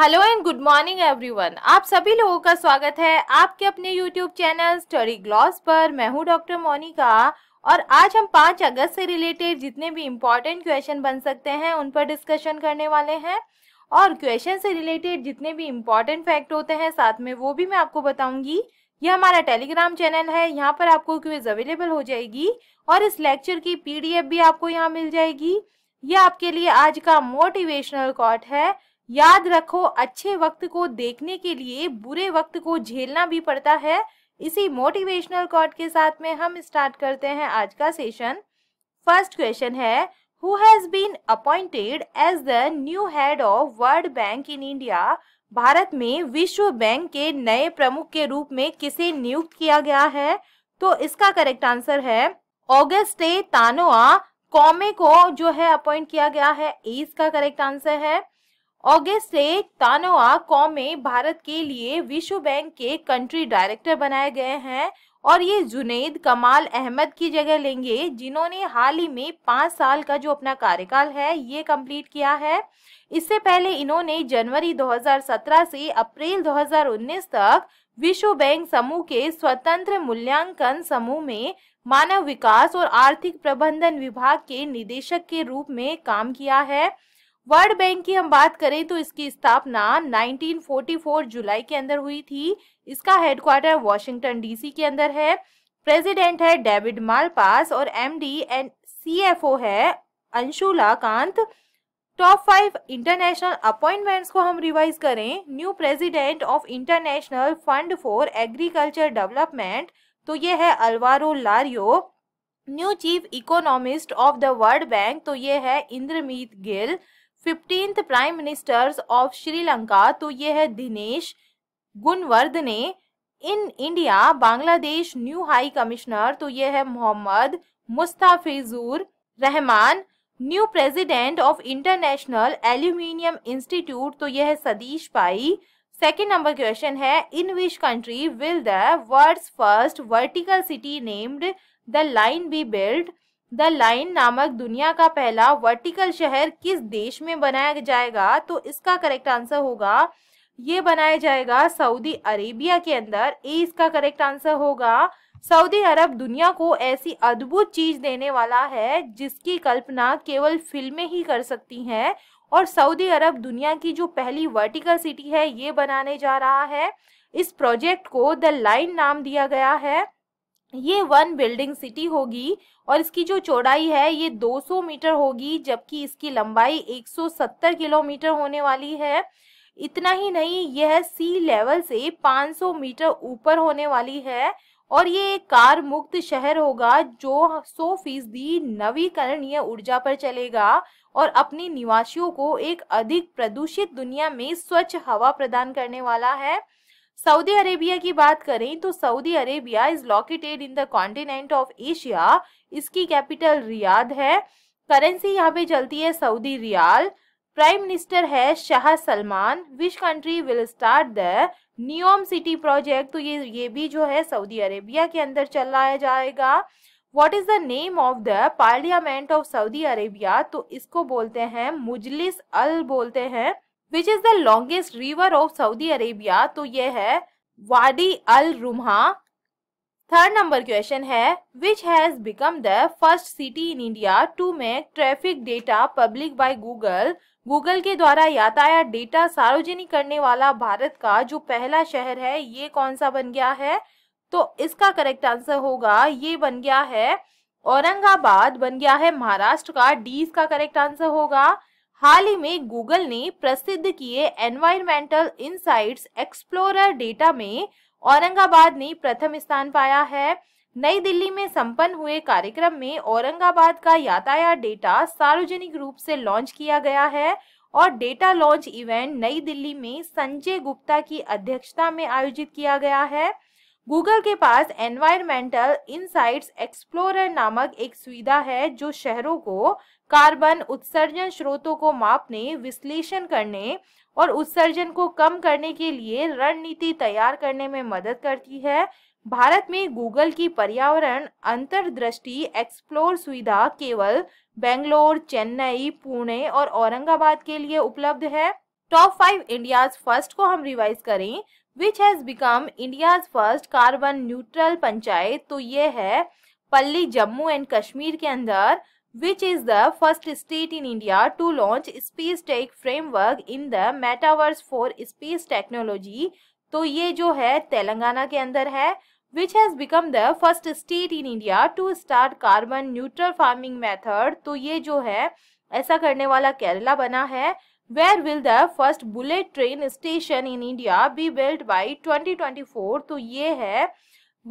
hello and good morning everyone आप सभी लोगों का स्वागत है आपके अपने यूट्यूब चैनल स्टडी ग्लॉस पर मैं हूं डॉक्टर मोनिका और आज हम पाँच अगस्त से रिलेटेड जितने भी इम्पॉर्टेंट क्वेश्चन बन सकते हैं उन पर डिस्कशन करने वाले हैं और क्वेश्चन से रिलेटेड जितने भी इम्पॉर्टेंट फैक्ट होते हैं साथ में वो भी मैं आपको बताऊंगी यह हमारा टेलीग्राम चैनल है यहाँ पर आपको क्विज अवेलेबल हो जाएगी और इस लेक्चर की पी भी आपको यहाँ मिल जाएगी यह आपके लिए आज का मोटिवेशनल कॉट है याद रखो अच्छे वक्त को देखने के लिए बुरे वक्त को झेलना भी पड़ता है इसी मोटिवेशनल कॉट के साथ में हम स्टार्ट करते हैं आज का सेशन फर्स्ट क्वेश्चन है who has been appointed as the new head of World Bank in India Bharat में विश्व बैंक के नए प्रमुख के रूप में किसे नियुक्त किया गया है तो इसका करेक्ट आंसर है ऑगस्टे तानोआ कॉमे को जो है अपॉइंट किया गया है इसका करेक्ट आंसर है अगस्त से तानोआ कौमे भारत के लिए विश्व बैंक के कंट्री डायरेक्टर बनाए गए हैं और ये जुनेद कमाल अहमद की जगह लेंगे जिन्होंने हाल ही में पाँच साल का जो अपना कार्यकाल है ये कंप्लीट किया है इससे पहले इन्होंने जनवरी 2017 से अप्रैल 2019 तक विश्व बैंक समूह के स्वतंत्र मूल्यांकन समूह में मानव विकास और आर्थिक प्रबंधन विभाग के निदेशक के रूप में काम किया है वर्ल्ड बैंक की हम बात करें तो इसकी स्थापना 1944 जुलाई के अंदर हुई थी इसका हेडक्वार्टर वॉशिंगटन डीसी के अंदर है प्रेसिडेंट है डेविड मालपास और एमडी एंड सीएफओ है Anshula Kant top five international appointments को हम रिवाइज करें new president of International Fund for Agriculture Development तो ये है Alvaro Lario new chief economist of the World Bank तो ये है Indermit Gill fifteenth prime ministers of Sri Lanka तो ये है Dinesh Gunawardena in India Bangladesh new high commissioner तो ये है Mohammad Mustafizur Rahman new president of International Aluminium Institute तो यह है Satish Pai second number question है in which country will the world first vertical city named the line be build the line नामक दुनिया का पहला वर्टिकल शहर किस देश में बनाया जाएगा तो इसका करेक्ट आंसर होगा ये बनाया जाएगा सऊदी अरेबिया के अंदर ए इसका करेक्ट आंसर होगा सऊदी अरब दुनिया को ऐसी अद्भुत चीज देने वाला है जिसकी कल्पना केवल फिल्में ही कर सकती हैं और सऊदी अरब दुनिया की जो पहली वर्टिकल सिटी है ये बनाने जा रहा है इस प्रोजेक्ट को द लाइन नाम दिया गया है ये वन बिल्डिंग सिटी होगी और इसकी जो चौड़ाई है ये 200 मीटर होगी जबकि इसकी लंबाई 170 किलोमीटर होने वाली है इतना ही नहीं यह सी लेवल से 500 मीटर ऊपर होने वाली है और ये एक कार मुक्त शहर होगा जो 100 फीसदी नवीकरणीय ऊर्जा पर चलेगा और अपने निवासियों को एक अधिक प्रदूषित दुनिया में स्वच्छ हवा प्रदान करने वाला है सऊदी अरेबिया की बात करें तो Saudi Arabia is located in the continent of Asia इसकी कैपिटल रियाद है करेंसी यहाँ पे चलती है सऊदी रियाल प्राइम मिनिस्टर है Shah Salman which country will start the Neom city project तो ये ये भी जो है सऊदी अरेबिया के अंदर चलाया जाएगा what is the name of the parliament of Saudi Arabia तो इसको बोलते हैं मुजलिस अल बोलते हैं which is the longest river of Saudi Arabia तो यह है Wadi al Rummah third number question है which has become the first city in India to make traffic data public by Google Google के द्वारा यातायात data सार्वजनिक करने वाला भारत का जो पहला शहर है ये कौन सा बन गया है तो इसका करेक्ट आंसर होगा ये बन गया है औरंगाबाद बन गया है महाराष्ट्र का डी इसका करेक्ट आंसर होगा हाल ही में गूगल ने प्रसिद्ध किए एनवायरमेंटल इनसाइट्स एक्सप्लोरर डेटा में औरंगाबाद ने प्रथम स्थान पाया है नई दिल्ली में संपन्न हुए कार्यक्रम में औरंगाबाद का यातायात डेटा सार्वजनिक रूप से लॉन्च किया गया है और डेटा लॉन्च इवेंट नई दिल्ली में संजय गुप्ता की अध्यक्षता में आयोजित किया गया है गूगल के पास एनवायरमेंटल इनसाइट्स एक्सप्लोरर नामक एक सुविधा है जो शहरों को कार्बन उत्सर्जन स्रोतों को मापने विश्लेषण करने और उत्सर्जन को कम करने के लिए रणनीति तैयार करने में मदद करती है भारत में गूगल की पर्यावरण अंतर्दृष्टि एक्सप्लोर सुविधा केवल बेंगलोर चेन्नई पुणे और औरंगाबाद के लिए उपलब्ध है टॉप फाइव इंडियाज फर्स्ट को हम रिवाइज करें which has become India's first carbon neutral panchayat तो ये है पल्ली जम्मू एंड कश्मीर के अंदर which is the first state in India to launch space tech framework in the metaverse for space technology तो ये जो है तेलंगाना के अंदर है which has become the first state in India to start carbon neutral farming method तो ये जो है ऐसा करने वाला केरला बना है where will the first bullet train station in India be built by 2024 तो ये है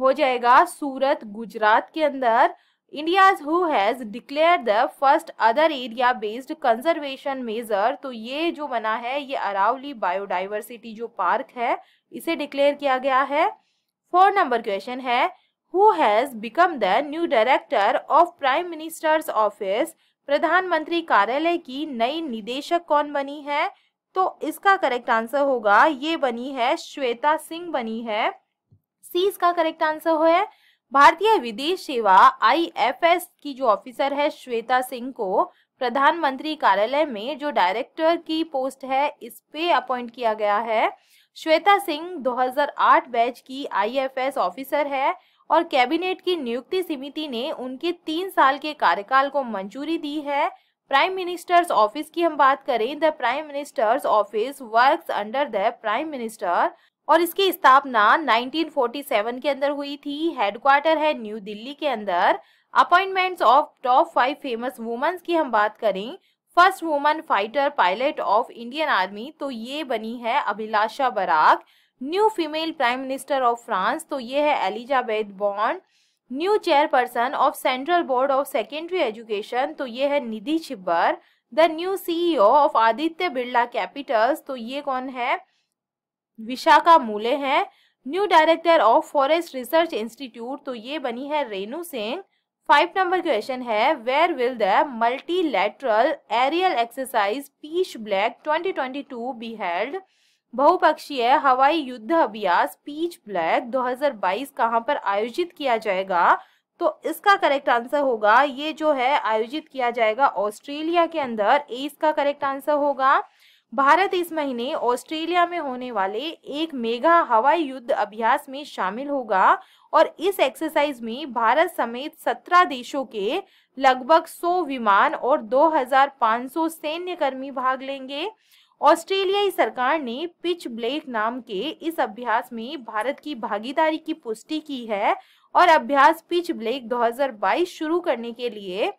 हो जाएगा सूरत गुजरात के अंदर India's who has declared the first other area based conservation measure तो ये जो बना है ये अरावली बायोडाइवर्सिटी जो पार्क है इसे डिक्लेयर किया गया है फोर नंबर क्वेश्चन है who has become the new director of prime minister's office प्रधानमंत्री कार्यालय की नई निदेशक कौन बनी है तो इसका करेक्ट आंसर होगा ये बनी है श्वेता सिंह बनी है सी इसका करेक्ट आंसर है भारतीय विदेश सेवा आईएफएस की जो ऑफिसर है श्वेता सिंह को प्रधानमंत्री कार्यालय में जो डायरेक्टर की पोस्ट है इस पे अपॉइंट किया गया है श्वेता सिंह 2008 बैच की आईएफएस ऑफिसर है और कैबिनेट की नियुक्ति समिति ने उनके तीन साल के कार्यकाल को मंजूरी दी है प्राइम मिनिस्टर्स ऑफिस की हम बात करें the prime minister's office works under the prime minister और इसकी स्थापना 1947 के अंदर हुई थी हेडक्वार्टर है न्यू दिल्ली के अंदर appointments of top five famous women's की हम बात करें first woman fighter pilot of Indian Army तो ये बनी है Abhilasha Barak new female prime minister of France तो ये है एलिजाबेथ बॉन्ड new chairperson of Central Board of Secondary Education तो ये है Nidhi Chhibber the new CEO of Aditya Birla capitals तो ये कौन है विशाखा मूले हैं new director of forest research institute तो ये बनी है Renu Singh five number question है where will the multilateral aerial exercise Pitch Black 2022 be held बहुपक्षीय हवाई युद्ध अभ्यास पीच ब्लैक 2022 कहां पर आयोजित किया जाएगा तो इसका करेक्ट आंसर होगा ये जो है आयोजित किया जाएगा ऑस्ट्रेलिया के अंदर ए इसका करेक्ट आंसर होगा भारत इस महीने ऑस्ट्रेलिया में होने वाले एक मेगा हवाई युद्ध अभ्यास में शामिल होगा और इस एक्सरसाइज में भारत समेत 17 देशों के लगभग 100 विमान और 2,500 कर्मी भाग लेंगे ऑस्ट्रेलियाई सरकार ने पिच ब्लेक नाम के इस अभ्यास में भारत की भागीदारी की पुष्टि की है और अभ्यास पिच ब्लेक 2022 शुरू करने के लिए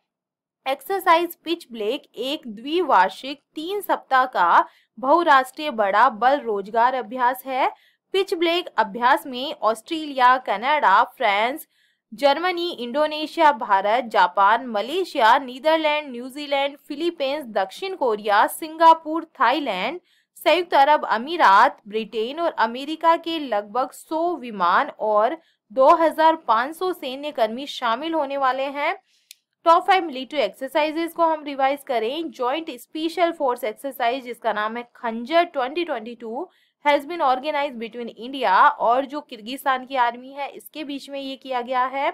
एक्सरसाइज पिच ब्लेक एक द्विवार्षिक तीन सप्ताह का बहुराष्ट्रीय बड़ा बल रोजगार अभ्यास है पिच ब्लेक अभ्यास में Australia Canada France Germany Indonesia Bharat Japan Malaysia Netherland New Zealand Philippines दक्षिण कोरिया सिंगापुर थाईलैंड संयुक्त अरब अमीरात ब्रिटेन और अमेरिका के लगभग 100 विमान और 2,500 सैन्य कर्मी शामिल होने वाले हैं टॉप फाइव मिलिट्री एक्सरसाइजेज को हम रिवाइज करें जॉइंट स्पेशल फोर्स एक्सरसाइज जिसका नाम है Khanjar 2022 has been organize between India और जो किर्गिस्तान की आर्मी है इसके बीच में ये किया गया है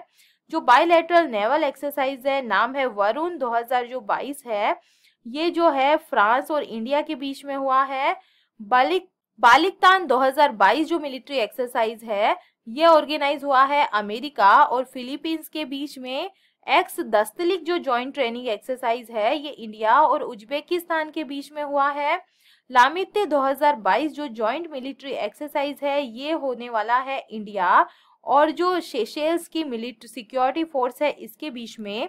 जो बायोलेटरल नेवल एक्सरसाइज है नाम है वरुण 2022 है ये जो है फ्रांस और इंडिया के बीच में हुआ है बालिक बालिकतान 2022 जो मिलिट्री एक्सरसाइज है ये ऑर्गेनाइज हुआ है अमेरिका और फिलीपींस के बीच में एक्स दस्तलिक जो जॉइंट ट्रेनिंग एक्सरसाइज है ये इंडिया और उज्बेकिस्तान के बीच में हुआ है लामित्य 2022 जो जॉइंट मिलिट्री एक्सरसाइज है ये होने वाला है इंडिया और जो शेषेल्स की मिलिट्री सिक्योरिटी फोर्स है इसके बीच में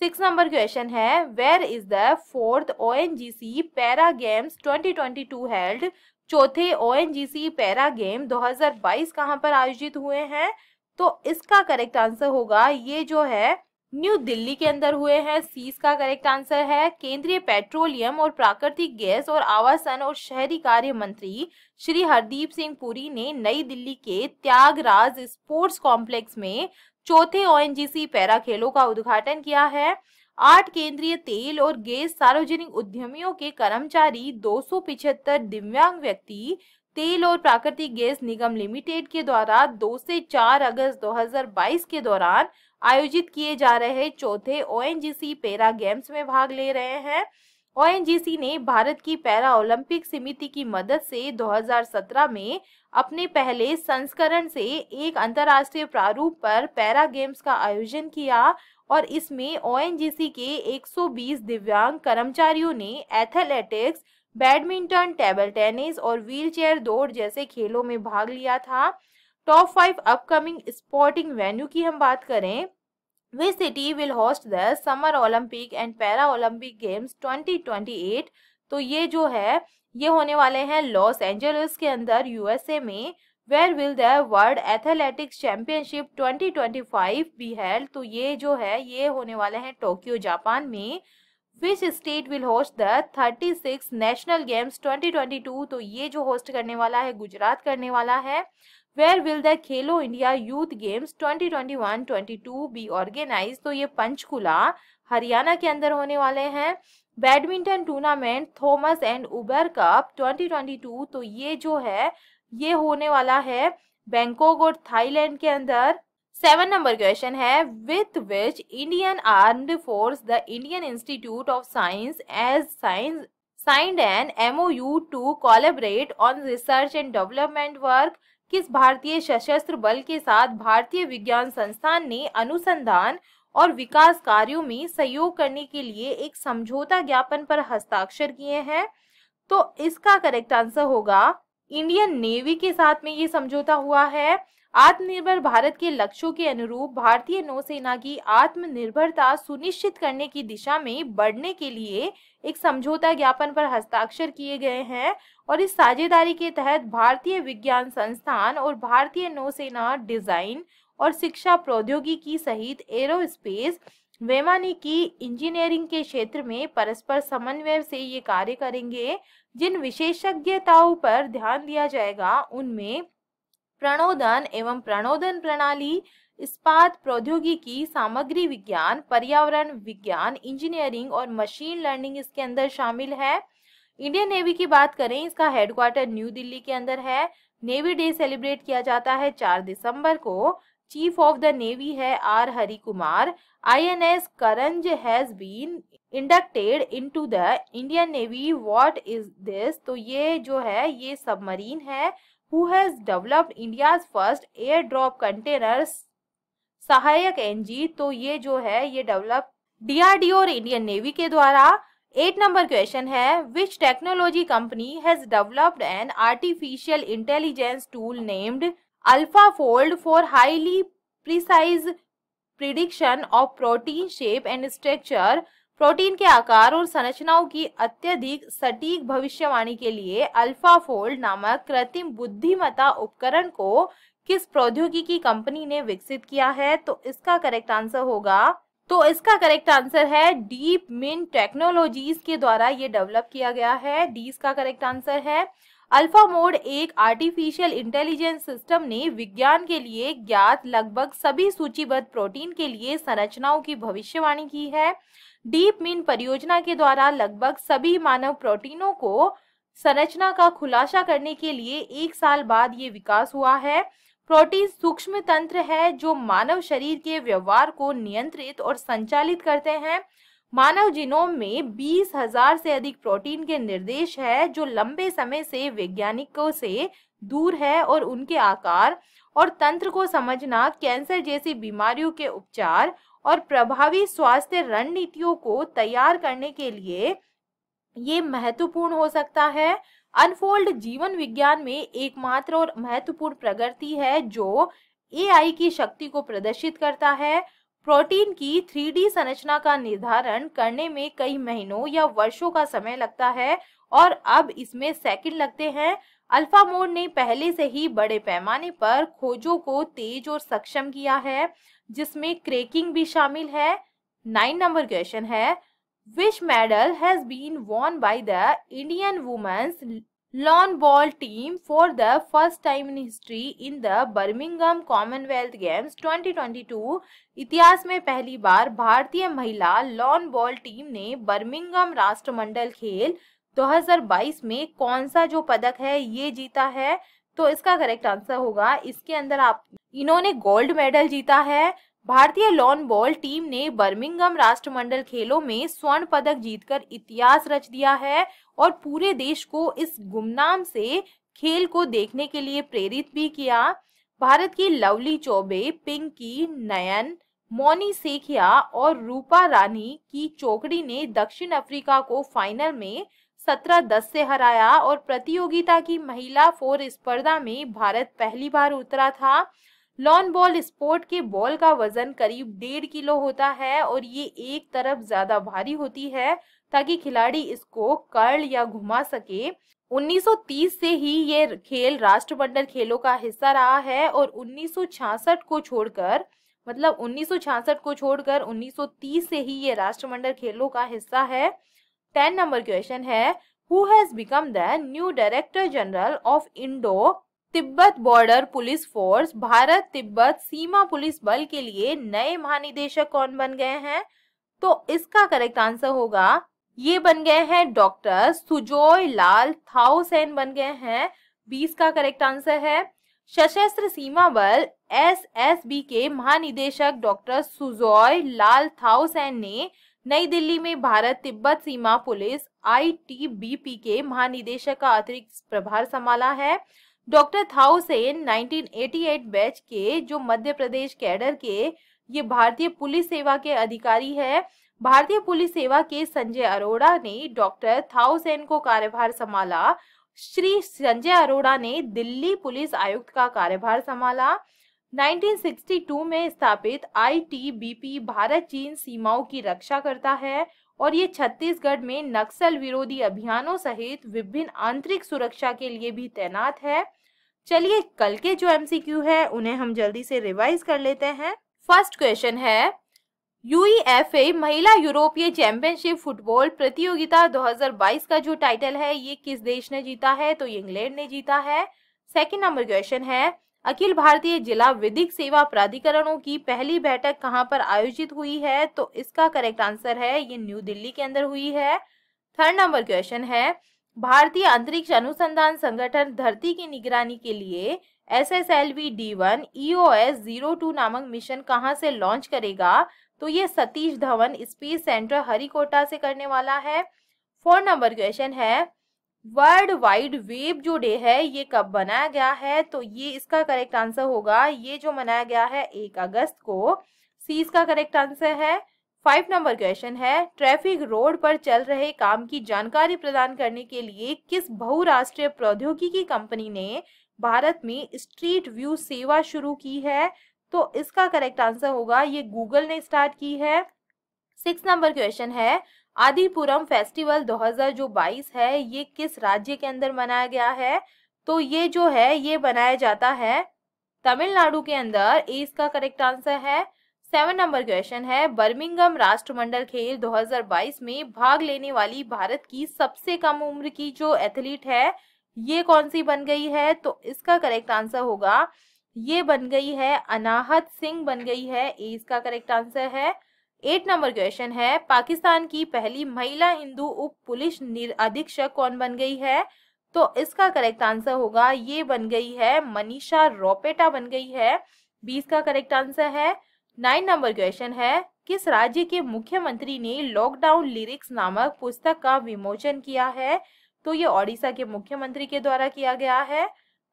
सिक्स नंबर क्वेश्चन है where is the fourth O N G C para games twenty twenty two held चौथे O N G C para game दो हजार बाईस कहाँ पर आयोजित हुए हैं तो इसका करेक्ट आंसर होगा ये जो है न्यू दिल्ली के अंदर हुए हैं सीज का करेक्ट आंसर है केंद्रीय पेट्रोलियम और प्राकृतिक गैस और आवासन और शहरी कार्य मंत्री श्री हरदीप सिंह पुरी ने नई दिल्ली के त्यागराज स्पोर्ट्स कॉम्प्लेक्स में चौथे ओएनजीसी पैरा खेलों का उद्घाटन किया है आठ केंद्रीय तेल और गैस सार्वजनिक उद्यमियों के कर्मचारी दो दिव्यांग व्यक्ति तेल और प्राकृतिक गैस निगम लिमिटेड के द्वारा 2 से 4 अगस्त 2022 के दौरान आयोजित किए जा रहे चौथे ओएनजीसी पैरा गेम्स में भाग ले रहे हैं ओएनजीसी ने भारत की पैरा ओलंपिक समिति की मदद से 2017 में अपने पहले संस्करण से एक अंतर्राष्ट्रीय प्रारूप पर पैरा गेम्स का आयोजन किया और इसमें ओएनजीसी के 120 दिव्यांग कर्मचारियों ने एथलेटिक्स बैडमिंटन टेबल टेनिस और व्हीलचेयर दौड़ जैसे खेलों में भाग लिया था top five upcoming sporting venue की हम बात करें which city will host the summer Olympic and para Olympic games 2028 तो ये जो है ये होने वाले हैं लॉस एंजल्स के अंदर यूएसए में where will the World Athletics Championship 2025 be held तो ये जो है ये होने वाले हैं टोक्यो जापान में which state will host the six national games 2022 तो ये जो होस्ट करने वाला है गुजरात करने वाला है where will the Khelo India youth games 2021-22 be organize तो ये पंचकुला हरियाणा के अंदर होने वाले हैं badminton tournament Thomas and Uber Cup 2022 तो ये जो है ये होने वाला है बैंकॉक और थाईलैंड के अंदर सेवन नंबर क्वेश्चन है with which Indian armed force the Indian Institute of Science has science signed an M O U collaborate on research and development work किस भारतीय सशस्त्र बल के साथ भारतीय विज्ञान संस्थान ने अनुसंधान और विकास कार्यों में सहयोग करने के लिए एक समझौता ज्ञापन पर हस्ताक्षर किए हैं तो इसका करेक्ट आंसर होगा इंडियन नेवी के साथ में ये समझौता हुआ है आत्मनिर्भर भारत के लक्ष्यों के अनुरूप भारतीय नौसेना की आत्मनिर्भरता सुनिश्चित करने की दिशा में बढ़ने के लिए एक समझौता ज्ञापन पर हस्ताक्षर किए गए हैं और इस साझेदारी के तहत भारतीय विज्ञान संस्थान और भारतीय नौसेना डिजाइन और शिक्षा प्रौद्योगिकी सहित एरोस्पेस वैमानिकी इंजीनियरिंग के क्षेत्र में परस्पर समन्वय से ये कार्य करेंगे जिन विशेषज्ञताओं पर ध्यान दिया जाएगा उनमें प्रणोदन एवं प्रणोदन प्रणाली इस्पात प्रौद्योगिकी सामग्री विज्ञान पर्यावरण विज्ञान इंजीनियरिंग और मशीन लर्निंग इसके अंदर शामिल है इंडियन नेवी की बात करें इसका हेडक्वार्टर न्यू दिल्ली के अंदर है नेवी डे सेलिब्रेट किया जाता है चार दिसंबर को चीफ ऑफ द नेवी है R Hari Kumar I N S Karanj has been inducted into the Indian navy what is this तो ये जो है ये सबमरीन है who has developed India's first air drop containers Sahayak NG तो ये जो है ये डेवलप डीआरडीओ और इंडियन नेवी के द्वारा एट नंबर क्वेश्चन है which technology company has developed an artificial intelligence tool named alpha Fold for highly precise prediction of protein shape and structure protein के आकार और संरचनाओं की अत्यधिक सटीक भविष्यवाणी के लिए अल्फा फोल्ड नामक कृत्रिम बुद्धिमता उपकरण को किस प्रौद्योगिकी कंपनी ने विकसित किया है तो इसका करेक्ट आंसर होगा तो इसका करेक्ट आंसर है डीप मिन टेक्नोलॉजीज के द्वारा ये डेवलप किया गया है डीज का करेक्ट आंसर है अल्फा मोड एक आर्टिफिशियल इंटेलिजेंस सिस्टम ने विज्ञान के लिए ज्ञात लगभग सभी सूचीबद्ध प्रोटीन के लिए संरचनाओं की भविष्यवाणी की है डीप मिन परियोजना के द्वारा लगभग सभी मानव प्रोटीनों को संरचना का खुलासा करने के लिए एक साल बाद ये विकास हुआ है प्रोटीन सूक्ष्म तंत्र है जो मानव शरीर के व्यवहार को नियंत्रित और संचालित करते हैं मानव जीनोम में बीस हजार से अधिक प्रोटीन के निर्देश है जो लंबे समय से वैज्ञानिकों से दूर है और उनके आकार और तंत्र को समझना कैंसर जैसी बीमारियों के उपचार और प्रभावी स्वास्थ्य रणनीतियों को तैयार करने के लिए ये महत्वपूर्ण हो सकता है अनफोल्ड जीवन विज्ञान में एकमात्र और महत्वपूर्ण प्रगति है जो एआई की शक्ति को प्रदर्शित करता है प्रोटीन की थ्री संरचना का निर्धारण करने में कई महीनों या वर्षों का समय लगता है और अब इसमें सेकंड लगते हैं अल्फा मोड ने पहले से ही बड़े पैमाने पर खोजों को तेज और सक्षम किया है जिसमें क्रेकिंग भी शामिल है नाइन नंबर क्वेश्चन है which medal has been won by the Indian women's lawn ball team for the first time in history in the Birmingham Commonwealth Games 2022 इतिहास में पहली बार भारतीय महिला लॉन बॉल टीम ने बर्मिंगम राष्ट्रमंडल खेल 2022 में कौन सा जो पदक है ये जीता है तो इसका करेक्ट आंसर होगा इसके अंदर आप इन्होंने गोल्ड मेडल जीता है भारतीय लॉन बॉल टीम ने बर्मिंगम राष्ट्रमंडल खेलों में स्वर्ण पदक जीतकर इतिहास रच दिया है और पूरे देश को इस गुमनाम से खेल को देखने के लिए प्रेरित भी किया भारत की लवली चौबे पिंकी नयन मोनी सेखिया और रूपा रानी की चौकड़ी ने दक्षिण अफ्रीका को फाइनल में सत्रह दस से हराया और प्रतियोगिता की महिला फोर स्पर्धा में भारत पहली बार उतरा था लॉन बॉल स्पोर्ट के बॉल का वजन करीब डेढ़ किलो होता है और ये एक तरफ ज्यादा भारी होती है ताकि खिलाड़ी इसको कर्ल या घुमा सके 1930 से ही ये खेल राष्ट्रमंडल खेलों का हिस्सा रहा है और 1966 को छोड़कर मतलब 1966 को छोड़कर 1930 से ही ये राष्ट्रमंडल खेलों का हिस्सा है टेन नंबर क्वेश्चन है who has become the new director general of Indo Tibet border police force Bharat Tibet सीमा पुलिस बल के लिए नए महानिदेशक कौन बन गए हैं तो इसका करेक्ट आंसर होगा ये बन गए हैं डॉक्टर सुजोय लाल थाउसेन बन गए हैं बीस का करेक्ट आंसर है सशस्त्र सीमा बल एसएसबी के महानिदेशक डॉक्टर सुजोय लाल थाउसेन ने नई दिल्ली में भारत तिब्बत सीमा पुलिस आईटीबीपी के महानिदेशक का अतिरिक्त प्रभार संभाला है डॉक्टर नाइनटीन एटी 1988 बैच के जो मध्य प्रदेश कैडर के ये भारतीय पुलिस सेवा के अधिकारी है भारतीय पुलिस सेवा के संजय अरोड़ा ने डॉक्टर थाउसेन को कार्यभार संभाला श्री संजय अरोड़ा ने दिल्ली पुलिस आयुक्त का कार्यभार संभाला 1962 में स्थापित आईटीबीपी भारत चीन सीमाओं की रक्षा करता है और ये छत्तीसगढ़ में नक्सल विरोधी अभियानों सहित विभिन्न आंतरिक सुरक्षा के लिए भी तैनात है चलिए कल के जो एमसीक्यू है उन्हें हम जल्दी से रिवाइज कर लेते हैं फर्स्ट क्वेश्चन है यूईएफए महिला यूरोपीय चैंपियनशिप फुटबॉल प्रतियोगिता 2022 का जो टाइटल है ये किस देश ने जीता है तो इंग्लैंड ने जीता है सेकंड नंबर क्वेश्चन है अखिल भारतीय जिला विधिक सेवा प्राधिकरणों की पहली बैठक कहां पर आयोजित हुई है तो इसका करेक्ट आंसर है ये न्यू दिल्ली के अंदर हुई है थर्ड नंबर क्वेश्चन है भारतीय अंतरिक्ष अनुसंधान संगठन धरती की निगरानी के लिए S S L V D one E O S zero two नामक मिशन कहाँ से लॉन्च करेगा तो ये सतीश धवन स्पेस सेंटर हरिकोटा से करने वाला है फोर्थ नंबर क्वेश्चन है वर्ल्ड वाइड वेब जो डे है ये कब मनाया गया है तो ये इसका करेक्ट आंसर होगा ये जो मनाया गया है एक अगस्त को सी इसका करेक्ट आंसर है फाइव नंबर क्वेश्चन है ट्रैफिक रोड पर चल रहे काम की जानकारी प्रदान करने के लिए किस बहुराष्ट्रीय प्रौद्योगिकी कंपनी ने भारत में स्ट्रीट व्यू सेवा शुरू की है तो इसका करेक्ट आंसर होगा ये गूगल ने स्टार्ट की है सिक्स नंबर क्वेश्चन है आदिपुरम फेस्टिवल 2022 है ये किस राज्य के अंदर मनाया गया है तो ये जो है ये बनाया जाता है तमिलनाडु के अंदर ए इसका करेक्ट आंसर है सेवन नंबर क्वेश्चन है बर्मिंगम राष्ट्रमंडल खेल 2022 में भाग लेने वाली भारत की सबसे कम उम्र की जो एथलीट है ये कौन सी बन गई है तो इसका करेक्ट आंसर होगा ये बन गई है अनाहत सिंह बन गई है ए इसका करेक्ट आंसर है एट नंबर क्वेश्चन है पाकिस्तान की पहली महिला हिंदू उप पुलिस अधीक्षक कौन बन गई है तो इसका करेक्ट आंसर होगा ये बन गई है मनीषा रोपेटा बन गई है बीस का करेक्ट आंसर है नाइन नंबर क्वेश्चन है किस राज्य के मुख्यमंत्री ने लॉकडाउन लिरिक्स नामक पुस्तक का विमोचन किया है तो ये ओडिशा के मुख्यमंत्री के द्वारा किया गया है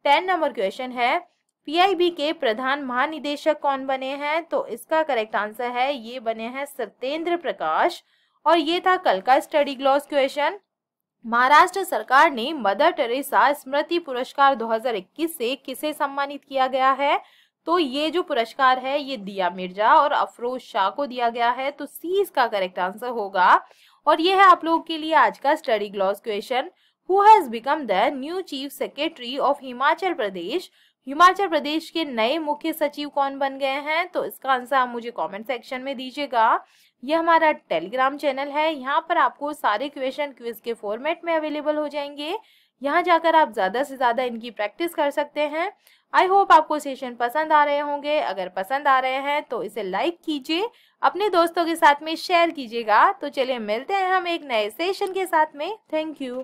टेन नंबर क्वेश्चन है पीआईबी के प्रधान महानिदेशक कौन बने हैं तो इसका करेक्ट आंसर है ये बने हैं सत्येंद्र प्रकाश और ये था कल का स्टडी ग्लॉस क्वेश्चन महाराष्ट्र सरकार ने मदर टेरेसा स्मृति पुरस्कार 2021 से किसे सम्मानित किया गया है तो ये जो पुरस्कार है ये दिया मिर्जा और अफरोज शाह को दिया गया है तो सी इसका करेक्ट आंसर होगा और ये है आप लोगों के लिए आज का study gloss question who has become the new chief secretary of Himachal Pradesh Himachal Pradesh के नए मुख्य सचिव कौन बन गए हैं तो इसका आंसर आप मुझे कमेंट सेक्शन में दीजिएगा यह हमारा टेलीग्राम चैनल है यहाँ पर आपको सारे क्वेश्चन क्विज के फॉर्मेट में अवेलेबल हो जाएंगे यहाँ जाकर आप ज़्यादा से ज़्यादा इनकी प्रैक्टिस कर सकते हैं आई होप आपको सेशन पसंद आ रहे होंगे अगर पसंद आ रहे हैं तो इसे लाइक कीजिए अपने दोस्तों के साथ में शेयर कीजिएगा तो चलिए मिलते हैं हम एक नए सेशन के साथ में थैंक यू